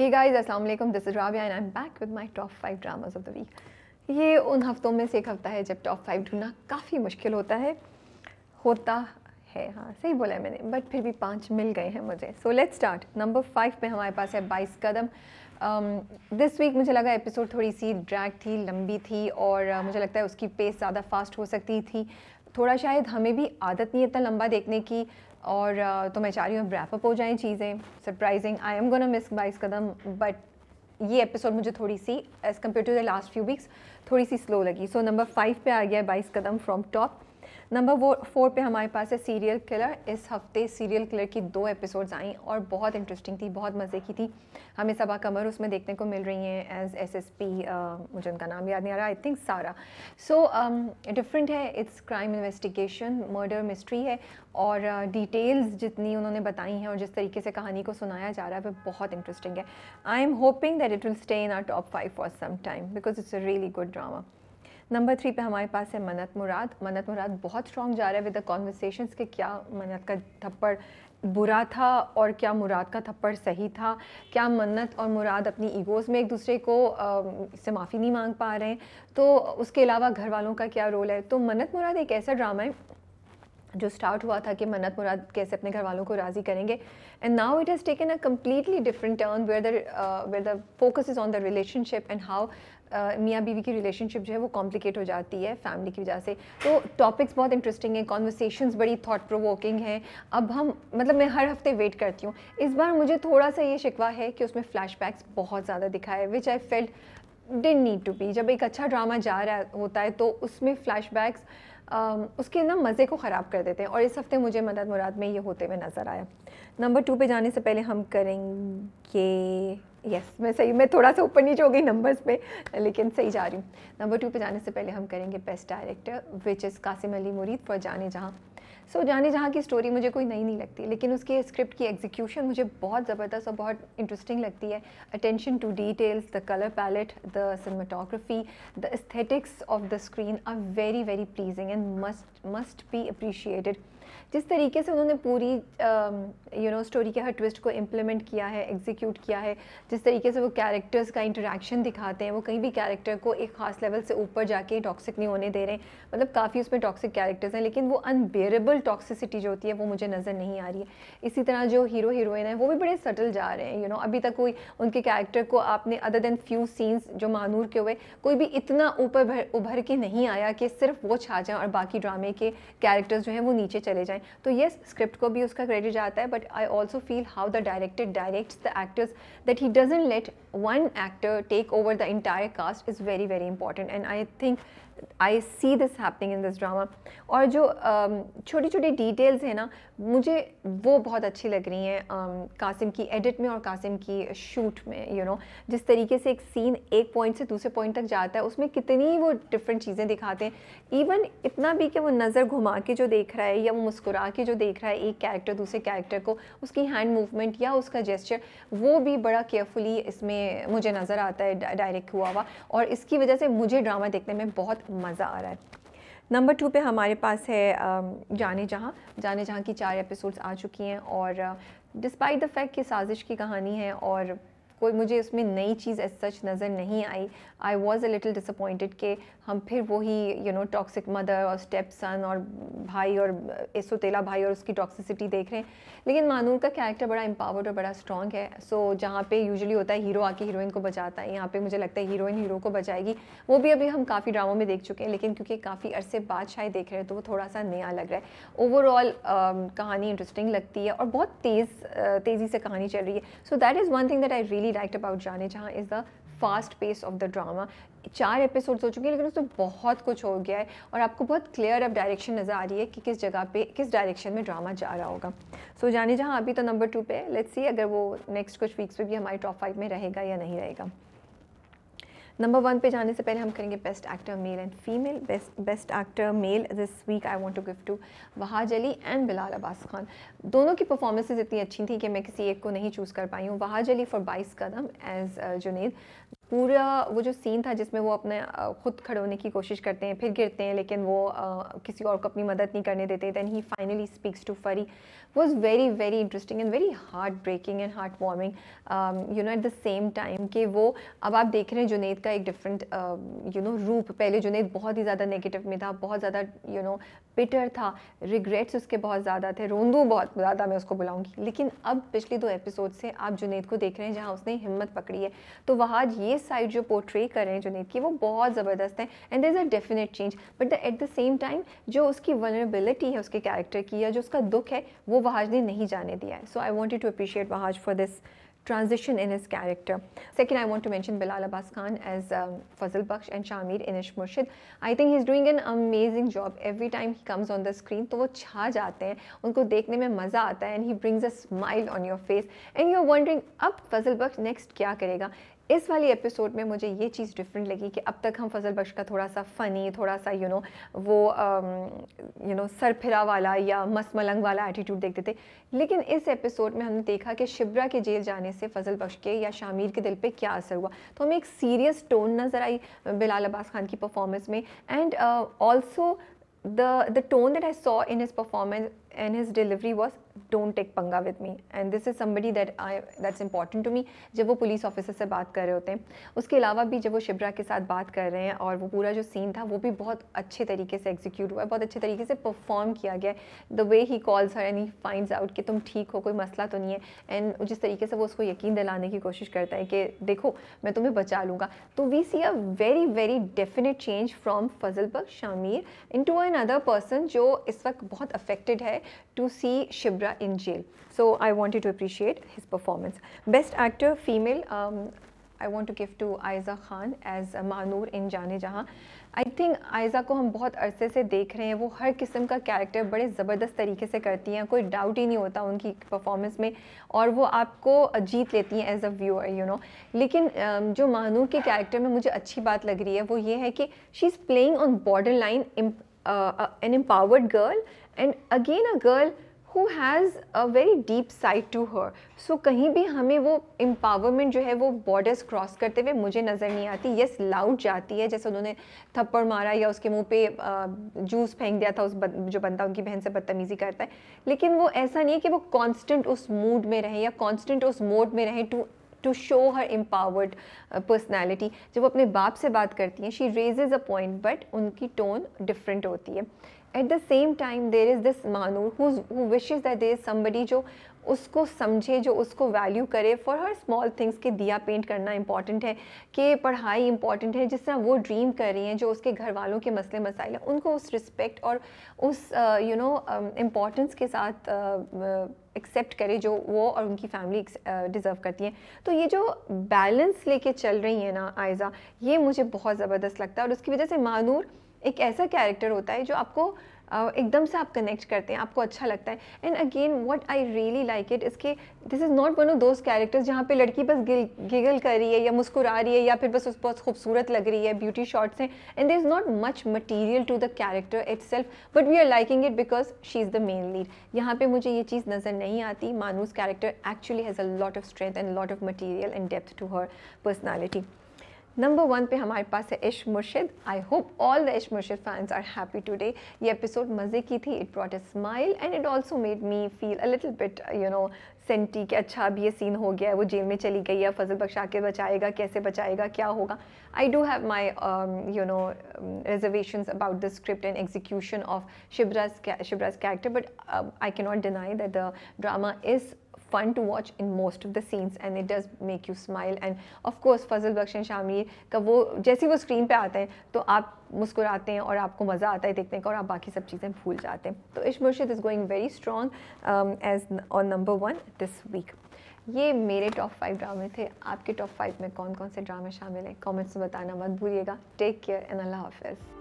हे guys अस्सलाम this is Rabia and I am back with my top five dramas of the week ये उन हफ्तों में से एक हफ्ता है जब टॉप फाइव ढूंढना काफ़ी मुश्किल होता है होता है हाँ सही बोला है मैंने बट फिर भी पाँच मिल गए हैं मुझे so let's start number five पे हमारे पास है बाईस कदम दिस um, वीक मुझे लगा एपिसोड थोड़ी सी ड्रैग थी लंबी थी और uh, मुझे लगता है उसकी पेस ज़्यादा फास्ट हो सकती थी थोड़ा शायद हमें भी आदत नहीं इतना लंबा देखने की और तो मैं चाह रही हूँ रैपअप हो जाएँ चीज़ें surprising I am gonna miss Bais Qadam but ये एपिसोड मुझे थोड़ी सी as compare to the last few weeks थोड़ी सी स्लो लगी सो नंबर फाइव पे आ गया Bais Qadam from top number वो फोर पे हमारे पास है सीरियल किलर इस हफ्ते सीरियल किलर की दो एपिसोड्स आई और बहुत इंटरेस्टिंग थी बहुत मज़े की थी हमें सबा कमर उसमें देखने को मिल रही हैं एज एस एस पी मुझे उनका नाम याद नहीं आ रहा आई थिंक सारा सो डिफरेंट है it's crime investigation murder mystery है और डिटेल्स uh, जितनी उन्होंने बताई हैं और जिस तरीके से कहानी को सुनाया जा रहा है वह बहुत इंटरेस्टिंग है I am hoping that it will stay in our top five for some time because it's a really good drama number three पे हमारे पास है मन्नत मुराद मन्नत मुराद बहुत स्ट्रॉन्ग जा रहा है विद द कॉन्वर्सेशन के क्या मन्नत का थप्पड़ बुरा था और क्या मुराद का थप्पड़ सही था क्या मन्नत और मुराद अपनी ईगोज़ में एक दूसरे को इससे माफ़ी नहीं मांग पा रहे हैं तो उसके अलावा घर वालों का क्या रोल है तो मन्नत मुराद एक ऐसा ड्रामा है जो स्टार्ट हुआ था कि मन्नत मुराद कैसे अपने घर वालों को राज़ी करेंगे and now it has taken a completely different turn where the where the focus is on the relationship and how मियाँ बीवी की रिलेशनशिप जो है वो कॉम्प्लिकेट हो जाती है फैमिली की वजह से तो टॉपिक्स बहुत इंटरेस्टिंग हैं कॉन्वर्सेशन बड़ी थाट प्रोवोकिंग हैं अब हम मतलब मैं हर हफ्ते वेट करती हूँ इस बार मुझे थोड़ा सा ये शिकवा है कि उसमें फ्लैशबैक्स बहुत ज़्यादा दिखाए which I felt didn't need to be जब एक अच्छा ड्रामा जा रहा होता है तो उसमें फ़्लैश बैक्स um, उसके ना मज़े को ख़राब कर देते हैं और इस हफ़्ते मुझे मदद मुराद में ये होते हुए नज़र आया नंबर टू पे जाने से पहले हम करेंगे यस yes, मैं सही मैं थोड़ा सा ऊपर नीचे हो गई नंबर्स पे लेकिन सही जा रही हूँ नंबर टू पे जाने से पहले हम करेंगे best director which is Kasim Ali Mureed for जाने जहाँ सो so, जाने जहाँ की स्टोरी मुझे कोई नई नहीं लगती लेकिन उसके स्क्रिप्ट की एग्जीक्यूशन मुझे बहुत ज़बरदस्त और बहुत इंटरेस्टिंग लगती है attention to details the colour palette the cinematography the aesthetics of the screen are very very pleasing and must must be appreciated जिस तरीके से उन्होंने पूरी यू नो स्टोरी के हर ट्विस्ट को इम्प्लीमेंट किया है एग्जीक्यूट किया है जिस तरीके से वो कैरेक्टर्स का इंटरेक्शन दिखाते हैं वो कहीं भी कैरेक्टर को एक खास लेवल से ऊपर जाके टॉक्सिक नहीं होने दे रहे मतलब काफ़ी उसमें टॉक्सिक कैरेक्टर्स हैं लेकिन वो अनबेरेबल टॉक्सिसिटी जो होती है वो मुझे नज़र नहीं आ रही है इसी तरह जो हीरो हीरोइन है वो भी बड़े सटल जा रहे हैं यू you नो know, अभी तक कोई उनके कैरेक्टर को आपने अदर देन फ्यू सीन्स जो मानूर के हुए कोई भी इतना ऊपर उभर के नहीं आया कि सिर्फ वो छा जाए और बाकी ड्रामे के कैरेक्टर्स जो हैं वो नीचे चले जाएँ तो येस स्क्रिप्ट को भी उसका क्रेडिट जाता है but I also feel how the directed direct the actors that he doesn't let one actor take over the entire cast is very very important and I think I see this happening in this drama और जो छोटी छोटी details हैं ना मुझे वो बहुत अच्छी लग रही हैं um, कासिम की एडिट में और कासिम की शूट में यू you नो know, जिस तरीके से एक सीन एक पॉइंट से दूसरे पॉइंट तक जाता है उसमें कितनी वो डिफरेंट चीज़ें दिखाते हैं इवन इतना भी कि वो नज़र घुमा के जो देख रहा है या वो मुस्कुरा के जो देख रहा है एक कैरेक्टर दूसरे कैरेक्टर को उसकी हैंड मूवमेंट या उसका जेस्चर वो भी बड़ा केयरफुली इसमें मुझे नज़र आता है डायरेक्ट हुआ हुआ और इसकी वजह से मुझे ड्रामा देखने में बहुत मज़ा आ रहा है नंबर टू पे हमारे पास है जाने जहाँ जाने जहाँ की चार एपिसोड्स आ चुकी हैं और डिस्पाइट द फैक्ट कि साजिश की कहानी है और कोई मुझे उसमें नई चीज़ एज सच नज़र नहीं आई I was a little disappointed कि हम फिर वही यू नो टॉक्सिक मदर और स्टेप सन और भाई और इसोतेला uh, भाई और उसकी टॉक्सिसिटी देख रहे हैं लेकिन मानूर का कैरेक्टर बड़ा एम्पावर्ड और बड़ा स्ट्रॉन्ग है सो so, जहाँ पे यूजुअली होता है हीरो आके हीरोइन को बचाता है यहाँ पे मुझे लगता है हीरोइन हीरो को बचाएगी वो भी अभी हम काफ़ी ड्रामों में देख चुके हैं लेकिन क्योंकि काफ़ी अरसे बाद शायद देख रहे हैं तो वो थोड़ा सा नया लग रहा है ओवरऑल um, कहानी इंटरेस्टिंग लगती है और बहुत तेज़ uh, तेज़ी से कहानी चल रही है so that is one thing that I really really like about Jaane Jahan is the fast pace of the drama चार एपिसोड्स हो चुके हैं लेकिन उसमें बहुत कुछ हो गया है और आपको बहुत क्लियर अब डायरेक्शन नज़र आ रही है कि किस जगह पे किस डायरेक्शन में ड्रामा जा रहा होगा सो so, जाने जहाँ अभी तो नंबर टू पे लेट्स सी अगर वो नेक्स्ट कुछ वीक्स पे भी हमारे टॉप फाइव में रहेगा या नहीं रहेगा नंबर वन पे जाने से पहले हम करेंगे best actor male and female best best actor male this week I want to give to Wahaj Ali and Bilal Abbas Khan दोनों की परफॉर्मेंसेज इतनी अच्छी थी कि मैं किसी एक को नहीं चूज़ कर पाई हूँ वहाज अली फॉर बाईस कदम एज जुनेद पूरा वो जो सीन था जिसमें वो अपने खुद खड़े होने की कोशिश करते हैं फिर गिरते हैं लेकिन वो किसी और को अपनी मदद नहीं करने देते then he finally speaks to Fari was very very interesting and very heartbreaking and heartwarming you know at the same time कि वो अब आप देख रहे हैं जुनेद का एक डिफरेंट यू नो रूप पहले जुनेद बहुत ही ज़्यादा नेगेटिव में था बहुत ज़्यादा यू नो बिटर था रिग्रेट्स उसके बहुत ज़्यादा थे रोंदू बहुत ज़्यादा मैं उसको बुलाऊंगी लेकिन अब पिछले दो एपिसोड से आप जुनेद को देख रहे हैं जहाँ उसने हिम्मत पकड़ी है तो वहाँ ये दिस साइड जो पोर्ट्रे कर रहे हैं जुनेद की वो बहुत ज़बरदस्त है and there is a definite change but the at the same time जो उसकी वनरेबिलिटी है उसके कैरेक्टर की या जो उसका दुख है वो वहाज ने नहीं जाने दिया है so I want to appreciate Wahaj for this transition in his character second I want to mention Bilal Abbas Khan as Fazal Bakhsh and Shamir इनिश Murshid I think he is doing an amazing job every time he comes on the screen तो वो छा जाते हैं उनको देखने में मज़ा आता है and he brings a smile on your face and you are wondering अब फजल बख्श नेक्स्ट क्या करेगा इस वाली एपिसोड में मुझे ये चीज़ डिफरेंट लगी कि अब तक हम फजल बख्श का थोड़ा सा फ़नी थोड़ा सा यू you नो know, वो यू um, नो सरफिरा वाला या मस मलंग वाला एटीट्यूड देखते थे लेकिन इस एपिसोड में हमने देखा कि शिबरा के जेल जाने से फजल बख्श के या शामिर के दिल पे क्या असर हुआ तो हमें एक सीरियस टोन नज़र आई बिलाल अब्बास खान की परफॉर्मेंस में and also the the tone that I saw in his performance and his delivery was don't take पंगा with me and this is somebody that I that's important to me जब वो police officer से बात कर रहे होते हैं उसके अलावा भी जब वो शिब्रा के साथ बात कर रहे हैं और वो पूरा जो सीन था वो भी बहुत अच्छे तरीके से एग्जीक्यूट हुआ है बहुत अच्छे तरीके से परफॉर्म किया गया है the way he calls her and he finds out कि तुम ठीक हो कोई मसला तो नहीं है एंड जिस तरीके से वो उसको यकीन दिलाने की कोशिश करता है कि देखो मैं तुम्हें बचा लूँगा तो we see a very very definite change from Fazal Bakhsh Shamir into another person जो इस वक्त बहुत अफेक्टेड है to see Shibra Chopra in jail. So I wanted to appreciate his performance. Best actor, female, um, I want to give to Ayeza Khan as Manoor in Jaane Jahan I think Aiza को हम बहुत अरसे से देख रहे हैं वो हर किस्म का कैरेक्टर बड़े ज़बरदस्त तरीके से करती हैं कोई डाउट ही नहीं होता उनकी परफॉर्मेंस में और वो आपको uh, जीत लेती हैं as a viewer you know लेकिन um, जो मानूर के कैरेक्टर में मुझे अच्छी बात लग रही है वो ये है कि she is playing on borderline an empowered girl and again a girl who has a very deep side to her so कहीं भी हमें वो एम्पावरमेंट जो है वो बॉर्डर्स क्रॉस करते हुए मुझे नज़र नहीं आती येस लाउड जाती है जैसे उन्होंने थप्पड़ मारा या उसके मुंह पे जूस फेंक दिया था उस जो बंदा उनकी बहन से बदतमीज़ी करता है लेकिन वो ऐसा नहीं है कि वो कॉन्स्टेंट उस मूड में रहें या कॉन्स्टेंट उस मोड में रहें to to show her empowered personality जब वो अपने बाप से बात करती हैं she raises a point but उनकी टोन डिफरेंट होती है at the same time there is this Manoor who wishes that there is somebody जो उसको समझे जो उसको वैल्यू करे फॉर हर स्मॉल थिंग्स के दिया पेंट करना इंपॉर्टेंट है कि पढ़ाई इंपॉर्टेंट है जिस तरह वो ड्रीम कर रही हैं जो उसके घर वालों के मसले मसाइल हैं उनको उस रिस्पेक्ट और उस यू नो इम्पॉर्टेंस के साथ एक्सेप्ट uh, uh करे जो वो और उनकी फैमिली डिज़र्व uh, करती हैं तो ये जो बैलेंस लेके चल रही है ना आयज़ा ये मुझे बहुत ज़बरदस्त लगता है और उसकी वजह से मानूर एक ऐसा कैरेक्टर होता है जो आपको एकदम से आप कनेक्ट करते हैं आपको अच्छा लगता है and again what I really like it इसके this is not one of those characters जहाँ पे लड़की बस गिगल कर रही है या मुस्कुरा रही है या फिर बस उस बहुत खूबसूरत लग रही है ब्यूटी शॉट्स हैं and there is not much material to the character itself but we are liking it because she is the main lead यहाँ पर मुझे ये चीज़ नज़र नहीं आती Manoor character actually has a lot of strength and lot of material and depth to her personality number one पे हमारे पास है इश मुर्शिद I hope all the Ishq Murshid fans are happy today ये एपिसोड मज़े की थी it brought a smile and it also made me feel a little bit you know senti के अच्छा अब ये सीन हो गया है वो जेल में चली गई है फजल बख्शा के बचाएगा कैसे बचाएगा क्या होगा I do have my you know reservation about the script and execution of Shivraj Shivraj character but I can not deny that the drama is fun to watch in most of the scenes and it does make you smile and of course Fazal and Shamir ka का वो जैसे वो screen aate आते हैं तो आप मुस्कुराते हैं और आपको मज़ा आता है ka aur और आप बाकी सब चीज़ें भूल जाते हैं तो Ishq is is going very um, as on number one this week ये मेरे टॉप फाइव ड्रामे थे आपके टॉप फाइव में कौन कौन से ड्रामे शामिल हैं कमेंट्स में बताना मत भूलिएगा टेक केयर एंड अल्लाह हाफिज़